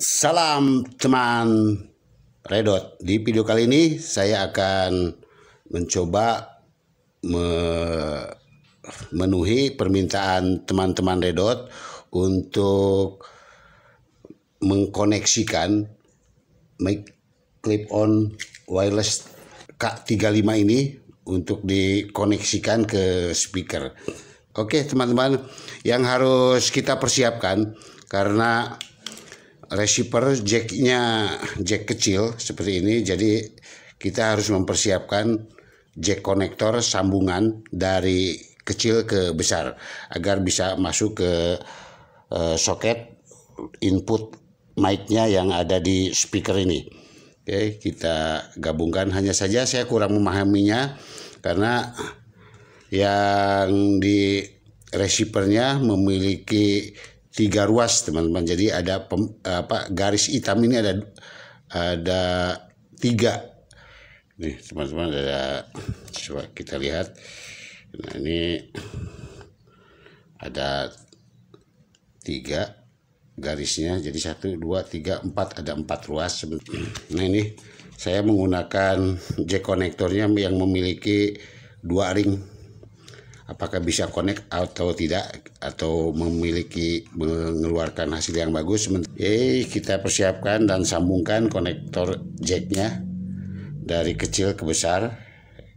Salam teman Redot. Di video kali ini saya akan mencoba memenuhi permintaan teman-teman Redot untuk mengkoneksikan mic clip on wireless K35 ini untuk dikoneksikan ke speaker. Oke, teman-teman, yang harus kita persiapkan karena receiver jacknya jack kecil seperti ini jadi kita harus mempersiapkan jack konektor sambungan dari kecil ke besar agar bisa masuk ke uh, soket input mic-nya yang ada di speaker ini. Oke, kita gabungkan hanya saja saya kurang memahaminya karena yang di receiver-nya memiliki tiga ruas teman-teman jadi ada pem, apa garis hitam ini ada ada tiga nih teman-teman ada coba kita lihat nah ini ada tiga garisnya jadi satu dua tiga empat ada empat ruas nah ini saya menggunakan jack konektornya yang memiliki dua ring apakah bisa connect atau tidak atau memiliki mengeluarkan hasil yang bagus eh kita persiapkan dan sambungkan konektor jacknya dari kecil ke besar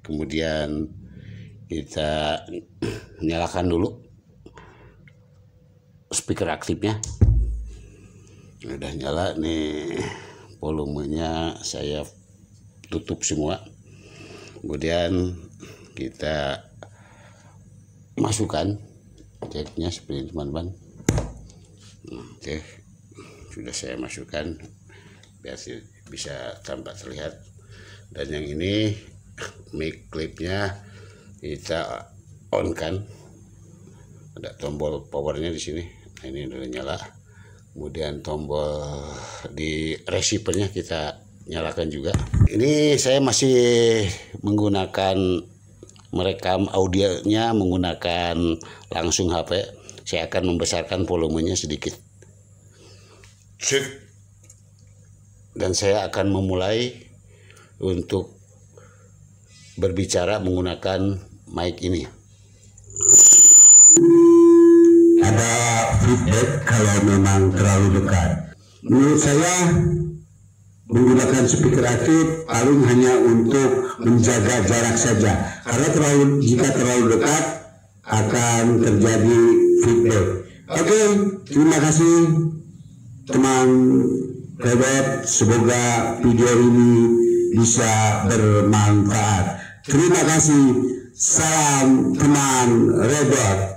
kemudian kita nyalakan dulu speaker aktifnya udah nyala nih volumenya saya tutup semua kemudian kita masukkan ceknya seperti ini teman-teman nah, oke sudah saya masukkan biar bisa tampak terlihat dan yang ini mic clipnya kita on kan ada tombol powernya di sini nah, ini udah nyala kemudian tombol di receivernya kita nyalakan juga ini saya masih menggunakan merekam audionya menggunakan langsung HP, saya akan membesarkan volumenya sedikit. Cek. Dan saya akan memulai untuk berbicara menggunakan mic ini. Ada feedback kalau memang terlalu dekat. Menurut saya menggunakan speaker aktif paling hanya untuk menjaga jarak saja karena terlalu jika terlalu dekat akan terjadi feedback oke okay, terima kasih teman Rebet semoga video ini bisa bermanfaat terima kasih salam teman Rebet